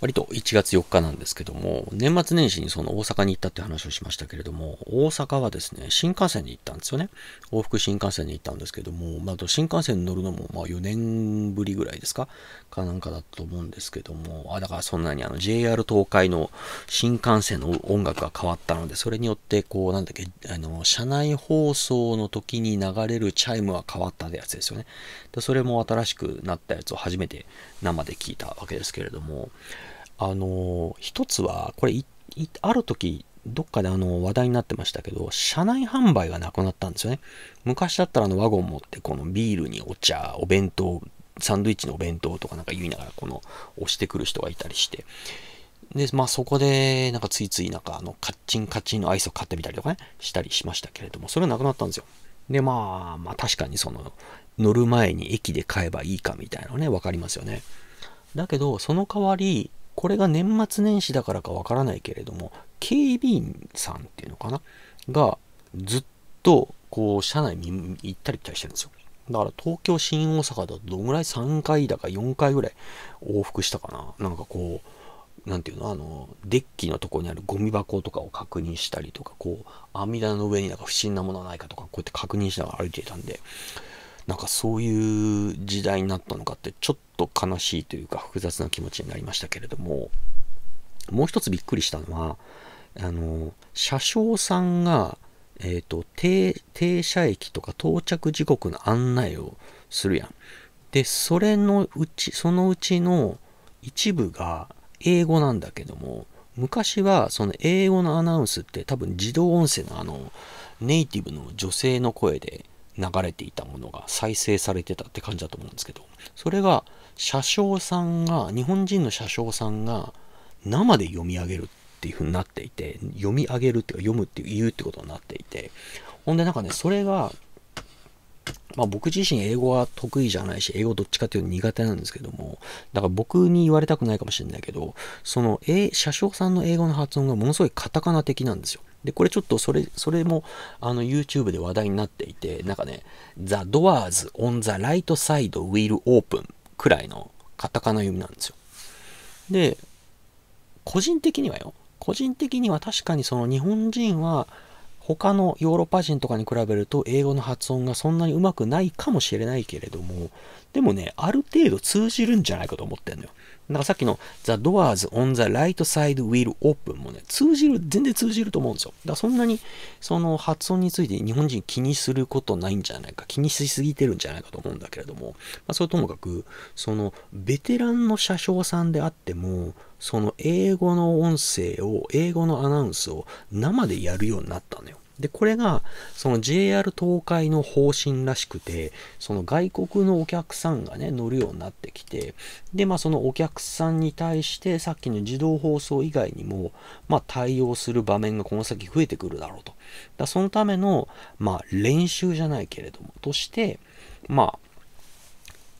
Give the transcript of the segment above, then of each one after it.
割と1月4日なんですけども、年末年始にその大阪に行ったって話をしましたけれども、大阪はですね、新幹線に行ったんですよね。往復新幹線に行ったんですけども、まあ、新幹線に乗るのもまあ4年ぶりぐらいですかかなんかだと思うんですけども、あ、だからそんなにあの JR 東海の新幹線の音楽が変わったので、それによってこう、なんだっけ、あの、車内放送の時に流れるチャイムは変わったやつですよね。でそれも新しくなったやつを初めて生で聞いたわけですけれども、あの、一つは、これい、いある時、どっかであの話題になってましたけど、車内販売がなくなったんですよね。昔だったらあのワゴン持って、このビールにお茶、お弁当、サンドイッチのお弁当とかなんか言いながら、この押してくる人がいたりして。で、まあそこで、なんかついついなんかあのカッチンカッチンのアイスを買ってみたりとかね、したりしましたけれども、それはなくなったんですよ。で、まあ、まあ確かにその、乗る前に駅で買えばいいかみたいなのね、わかりますよね。だけど、その代わり、これが年末年始だからかわからないけれども、警備員さんっていうのかなが、ずっと、こう、車内に行ったり来たりしてるんですよ。だから東京、新大阪だとどんぐらい3回だか4回ぐらい往復したかな。なんかこう、なんていうのあの、デッキのとこにあるゴミ箱とかを確認したりとか、こう、網棚の上になんか不審なものはないかとか、こうやって確認しながら歩いていたんで、なんかそういう時代になったのかってちょっと悲しいというか複雑な気持ちになりましたけれどももう一つびっくりしたのはあの車掌さんが、えーと、停停車駅とか到着時刻の案内をするやん。でそれのうちそのうちの一部が英語なんだけども昔はその英語のアナウンスって多分自動音声のあのネイティブの女性の声で流れていたものが再生されてたって感じだと思うんですけど、それが車掌さんが、日本人の車掌さんが生で読み上げるっていう風になっていて、読み上げるっていうか読むっていう、言うってことになっていて、ほんでなんかね、それがまあ、僕自身英語は得意じゃないし、英語どっちかっていうと苦手なんですけども、だから僕に言われたくないかもしれないけど、その、A、車掌さんの英語の発音がものすごいカタカナ的なんですよ。で、これちょっとそれ、それも、あの、YouTube で話題になっていて、なんかね、The doors on the right side will open くらいのカタカナ読みなんですよ。で、個人的にはよ、個人的には確かにその日本人は、他のヨーロッパ人とかに比べると英語の発音がそんなにうまくないかもしれないけれども、でもね、ある程度通じるんじゃないかと思ってんのよ。だからさっきの The doors on the right side will open もね、通じる、全然通じると思うんですよ。だからそんなに、その発音について日本人気にすることないんじゃないか、気にしすぎてるんじゃないかと思うんだけれども、まあ、それともかく、その、ベテランの車掌さんであっても、その英語の音声を、英語のアナウンスを生でやるようになったのよ。で、これが、その JR 東海の方針らしくて、その外国のお客さんがね、乗るようになってきて、で、まあそのお客さんに対して、さっきの自動放送以外にも、まあ対応する場面がこの先増えてくるだろうと。だそのための、まあ練習じゃないけれども、として、まあ、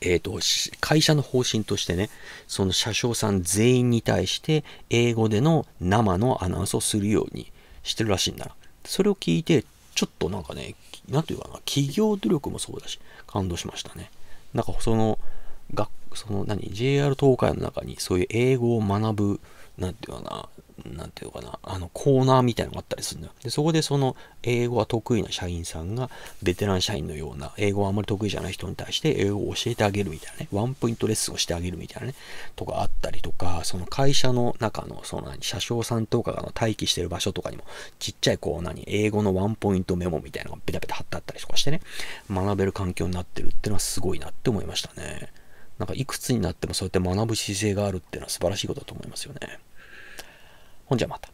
えっ、ー、と、会社の方針としてね、その車掌さん全員に対して、英語での生のアナウンスをするようにしてるらしいんだな。それを聞いて、ちょっとなんかね、なんていうかな、企業努力もそうだし、感動しましたね。なんかその、がその何、JR 東海の中にそういう英語を学ぶなんていうかな、なんていうかな、あの、コーナーみたいなのがあったりするんだよ。で、そこでその、英語は得意な社員さんが、ベテラン社員のような、英語はあんまり得意じゃない人に対して、英語を教えてあげるみたいなね、ワンポイントレッスンをしてあげるみたいなね、とかあったりとか、その会社の中の、その何、車掌さんとかが待機してる場所とかにも、ちっちゃいこう、何、英語のワンポイントメモみたいなのがベタベタ貼ってあったりとかしてね、学べる環境になってるっていうのはすごいなって思いましたね。なんかいくつになってもそうやって学ぶ姿勢があるっていうのは素晴らしいことだと思いますよね。ほんじゃまた。